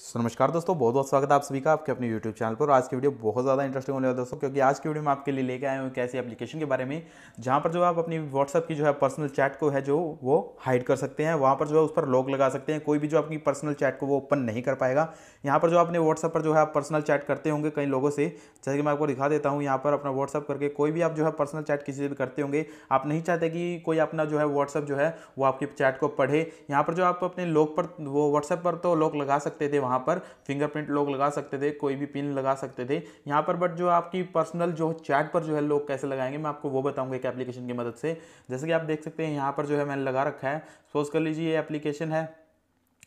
सो नमस्कार दोस्तों बहुत बहुत स्वागत है आप सभी का आपके अपने YouTube चैनल पर आज की वीडियो बहुत ज़्यादा इंटरेस्टिंग होने वाला है दोस्तों क्योंकि आज की वीडियो में आपके लिए लेके आए हैं एक ऐसी एप्लीकेशन के बारे में जहाँ पर जो आप अपनी WhatsApp की जो है पर्सनल चैट को है जो वो हाइड कर सकते हैं वहाँ पर जो है उस पर लॉक लगा सकते हैं कोई भी जो अपनी पर्सनल चैट को वो ओपन नहीं कर पाएगा यहाँ पर जो आपने व्हाट्सअप पर जो है आप पर्सनल चैट करते होंगे कई लोगों से जैसे कि मैं आपको दिखा देता हूँ यहाँ पर अपना व्हाट्सअप करके कोई भी आप जो है पर्सनल चैट किसी से भी करते होंगे आप नहीं चाहते कि कोई अपना जो है व्हाट्सअप जो है वो आपकी चैट को पढ़े यहाँ पर जो आप अपने लोक पर वो व्हाट्सअप पर तो लॉक लगा सकते थे वहाँ पर फिंगरप्रिंट लोग लगा सकते थे कोई भी पिन लगा सकते थे यहाँ पर बट जो आपकी पर्सनल जो चैट पर जो है लोग कैसे लगाएंगे मैं आपको वो बताऊँगा एक एप्लीकेशन की मदद से जैसे कि आप देख सकते हैं यहाँ पर जो है मैंने लगा रखा है सोच कर लीजिए ये एप्लीकेशन है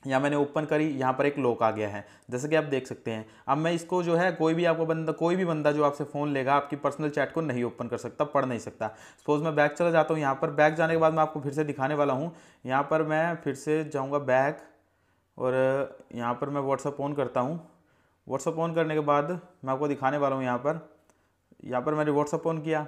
या मैंने ओपन करी यहाँ पर एक लॉक आ गया है जैसे कि आप देख सकते हैं अब मैं इसको जो है कोई भी आपको बंदा कोई भी बंदा जो आपसे फ़ोन लेगा आपकी पर्सनल चैट को नहीं ओपन कर सकता पढ़ नहीं सकता सपोज मैं बैक चला जाता हूँ यहाँ पर बैक जाने के बाद मैं आपको फिर से दिखाने वाला हूँ यहाँ पर मैं फिर से जाऊँगा बैक और यहाँ पर मैं व्हाट्सअप ऑन करता हूँ व्हाट्सअप ऑन करने के बाद मैं आपको दिखाने वाला हूँ यहाँ पर यहाँ पर मैंने व्हाट्सअप ऑन किया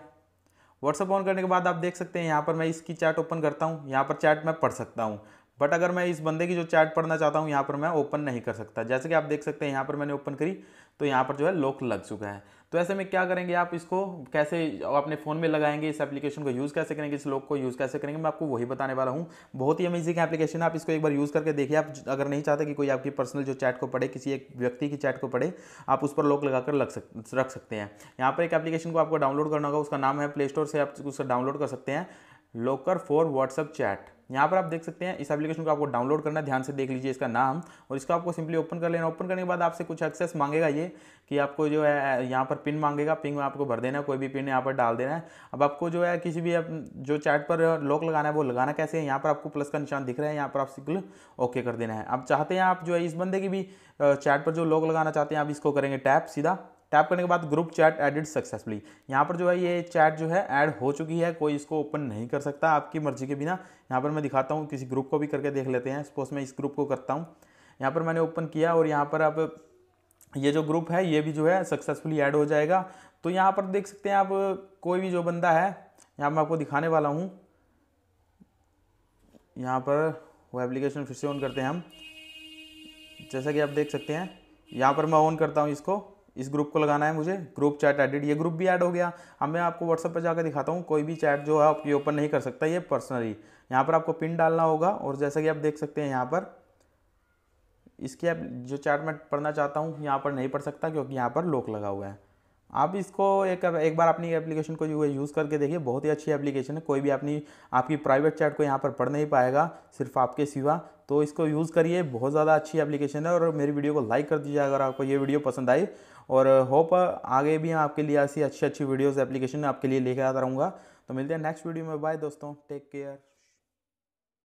व्हाट्सअप ऑन करने के बाद आप देख सकते हैं यहाँ पर मैं इसकी चैट ओपन करता हूँ यहाँ पर चैट मैं पढ़ सकता हूँ बट अगर मैं इस बंदे की जो चैट पढ़ना चाहता हूँ यहाँ पर मैं ओपन नहीं कर सकता जैसे कि आप देख सकते हैं यहाँ पर मैंने ओपन करी तो यहाँ पर जो है लॉक लग चुका है तो ऐसे में क्या करेंगे आप इसको कैसे अपने फ़ोन में लगाएंगे इस एप्लीकेशन को यूज़ कैसे करेंगे इस लॉक को यूज़ कैसे करेंगे मैं आपको वही बताने वाला हूँ बहुत ही अमेजिंग एप्लीकेशन है आप इसको एक बार यूज़ करके देखिए आप अगर नहीं चाहते कि कोई आपकी पर्सनल जो चैट को पढ़े किसी एक व्यक्ति की चैट को पढ़े आप उस पर लॉक कर लग सक रख सकते हैं यहाँ पर एक एप्लीकेशन को आपको डाउनलोड करना होगा उसका नाम है प्ले स्टोर से आप उसको डाउनलोड कर सकते हैं लॉकर फॉर व्हाट्सअप चैट यहाँ पर आप देख सकते हैं इस एप्लीकेशन को आपको डाउनलोड करना ध्यान से देख लीजिए इसका नाम और इसको आपको सिंपली ओपन कर लेना ओपन करने के बाद आपसे कुछ एक्सेस मांगेगा ये कि आपको जो है यहाँ पर पिन मांगेगा पिन में आपको भर देना है कोई भी पिन यहाँ पर डाल देना है अब आपको जो है किसी भी जो चैट पर लॉक लगाना है वो लगाना कैसे है यहाँ पर आपको प्लस का निशान दिख रहा है यहाँ पर आप सिंपल ओके कर देना है आप चाहते हैं आप जो है इस बंदे की भी चैट पर जो लॉक लगाना चाहते हैं आप इसको करेंगे टैप सीधा टैप करने के बाद ग्रुप चैट एडिड सक्सेसफुली यहाँ पर जो है ये चैट जो है ऐड हो चुकी है कोई इसको ओपन नहीं कर सकता आपकी मर्जी के बिना यहाँ पर मैं दिखाता हूँ किसी ग्रुप को भी करके देख लेते हैं सपोज मैं इस ग्रुप को करता हूँ यहाँ पर मैंने ओपन किया और यहाँ पर अब ये जो ग्रुप है ये भी जो है सक्सेसफुली ऐड हो जाएगा तो यहाँ पर देख सकते हैं आप कोई भी जो बंदा है यहाँ मैं आपको दिखाने वाला हूँ यहाँ पर वो एप्लीकेशन फिर से ऑन करते हैं हम जैसा कि आप देख सकते हैं यहाँ पर मैं ऑन करता हूँ इसको इस ग्रुप को लगाना है मुझे ग्रुप चैट एडिट ये ग्रुप भी ऐड हो गया अब मैं आपको व्हाट्सअप पर जाकर दिखाता हूँ कोई भी चैट जो है आपकी ओपन नहीं कर सकता ये पर्सनली यहाँ पर आपको पिन डालना होगा और जैसा कि आप देख सकते हैं यहाँ पर इसकी आप जो चैट मैं पढ़ना चाहता हूँ यहाँ पर नहीं पढ़ सकता क्योंकि यहाँ पर लोक लगा हुआ है आप इसको एक एक बार अपनी एप्लीकेशन को जो है यूज़ करके देखिए बहुत ही अच्छी एप्लीकेशन है कोई भी अपनी आपकी प्राइवेट चैट को यहाँ पर पढ़ नहीं पाएगा सिर्फ आपके सिवा तो इसको यूज़ करिए बहुत ज़्यादा अच्छी एप्लीकेशन है और मेरी वीडियो को लाइक कर दीजिए अगर आपको ये वीडियो पसंद आई और होप आगे भी आपके लिए ऐसी अच्छी अच्छी वीडियोज़ एप्लीकेशन आपके लिए लेकर आता रहूँगा तो मिलते हैं नेक्स्ट वीडियो में बाय दोस्तों टेक केयर